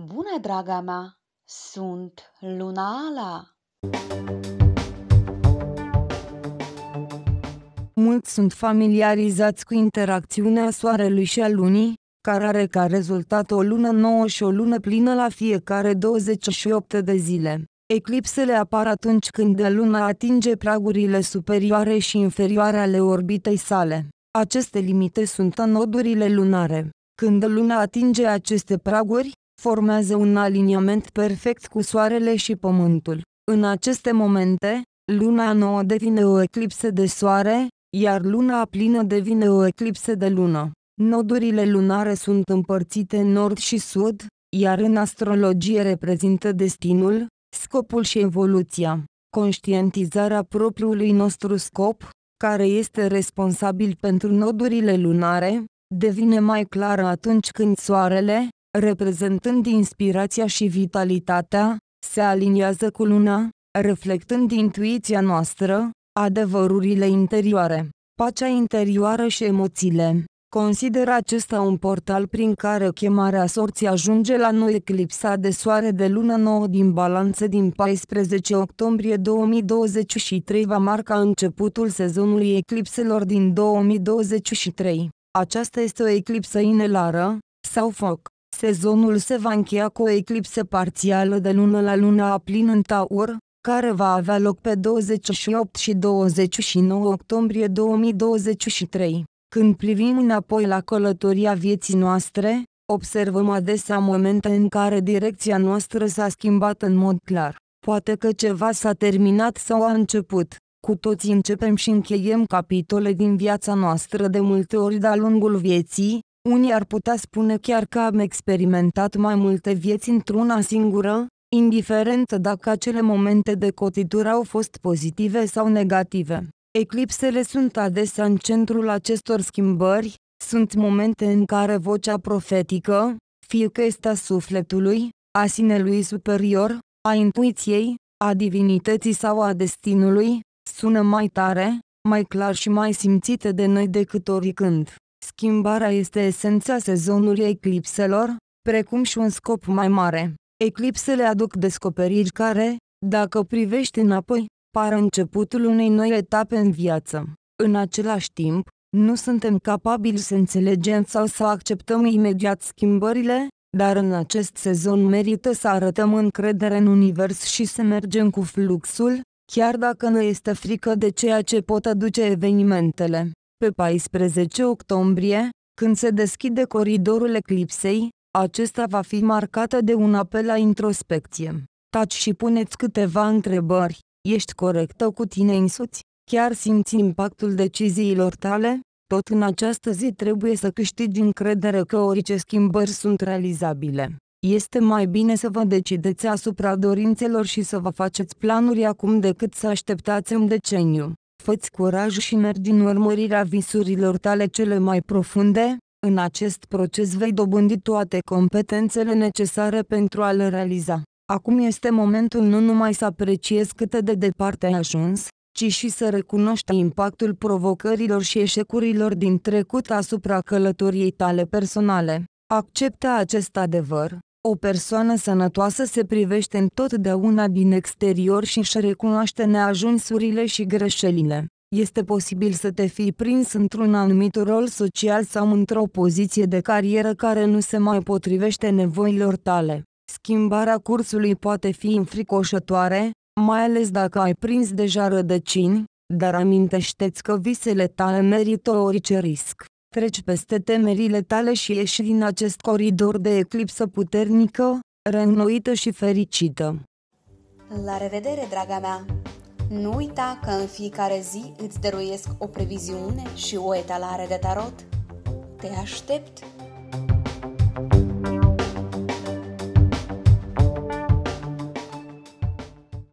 Bună, draga mea! Sunt Luna Ala! Mulți sunt familiarizați cu interacțiunea Soarelui și a Lunii, care are ca rezultat o lună nouă și o lună plină la fiecare 28 de zile. Eclipsele apar atunci când luna atinge pragurile superioare și inferioare ale orbitei sale. Aceste limite sunt anodurile lunare. Când luna atinge aceste praguri, formează un aliniament perfect cu Soarele și Pământul. În aceste momente, luna nouă devine o eclipsă de soare, iar luna plină devine o eclipsă de lună. Nodurile lunare sunt împărțite în nord și sud, iar în astrologie reprezintă destinul, scopul și evoluția. Conștientizarea propriului nostru scop, care este responsabil pentru nodurile lunare, devine mai clară atunci când Soarele, reprezentând inspirația și vitalitatea, se aliniază cu luna, reflectând intuiția noastră, adevărurile interioare, pacea interioară și emoțiile. Consider acesta un portal prin care chemarea sorții ajunge la noi eclipsa de soare de lună nouă din balanțe din 14 octombrie 2023 va marca începutul sezonului eclipselor din 2023. Aceasta este o eclipsă inelară, sau foc, Sezonul se va încheia cu o eclipsă parțială de lună la lună a plin în Taur, care va avea loc pe 28 și 29 octombrie 2023. Când privim înapoi la călătoria vieții noastre, observăm adesea momente în care direcția noastră s-a schimbat în mod clar. Poate că ceva s-a terminat sau a început. Cu toții începem și încheiem capitole din viața noastră de multe ori de-a lungul vieții, unii ar putea spune chiar că am experimentat mai multe vieți într-una singură, indiferent dacă acele momente de cotitură au fost pozitive sau negative. Eclipsele sunt adesea în centrul acestor schimbări, sunt momente în care vocea profetică, fie că este a sufletului, a sinelui superior, a intuiției, a divinității sau a destinului, sună mai tare, mai clar și mai simțite de noi decât oricând. Schimbarea este esența sezonului eclipselor, precum și un scop mai mare. Eclipsele aduc descoperiri care, dacă privești înapoi, par începutul unei noi etape în viață. În același timp, nu suntem capabili să înțelegem sau să acceptăm imediat schimbările, dar în acest sezon merită să arătăm încredere în univers și să mergem cu fluxul, chiar dacă ne este frică de ceea ce pot aduce evenimentele. Pe 14 octombrie, când se deschide coridorul eclipsei, acesta va fi marcată de un apel la introspecție. Taci și puneți câteva întrebări. Ești corectă cu tine însuți? Chiar simți impactul deciziilor tale? Tot în această zi trebuie să câștigi încredere că orice schimbări sunt realizabile. Este mai bine să vă decideți asupra dorințelor și să vă faceți planuri acum decât să așteptați un deceniu făți curaj și mergi din urmărirea visurilor tale cele mai profunde, în acest proces vei dobândi toate competențele necesare pentru a le realiza. Acum este momentul nu numai să apreciezi cât de departe ai ajuns, ci și să recunoști impactul provocărilor și eșecurilor din trecut asupra călătoriei tale personale. Acceptă acest adevăr, o persoană sănătoasă se privește întotdeauna din exterior și își recunoaște neajunsurile și greșelile. Este posibil să te fi prins într-un anumit rol social sau într-o poziție de carieră care nu se mai potrivește nevoilor tale. Schimbarea cursului poate fi înfricoșătoare, mai ales dacă ai prins deja rădăcini, dar amintește-ți că visele tale merită orice risc. Treci peste temerile tale și ieși din acest coridor de eclipsă puternică, reînnoită și fericită. La revedere, draga mea! Nu uita că în fiecare zi îți dăruiesc o previziune și o etalare de tarot. Te aștept!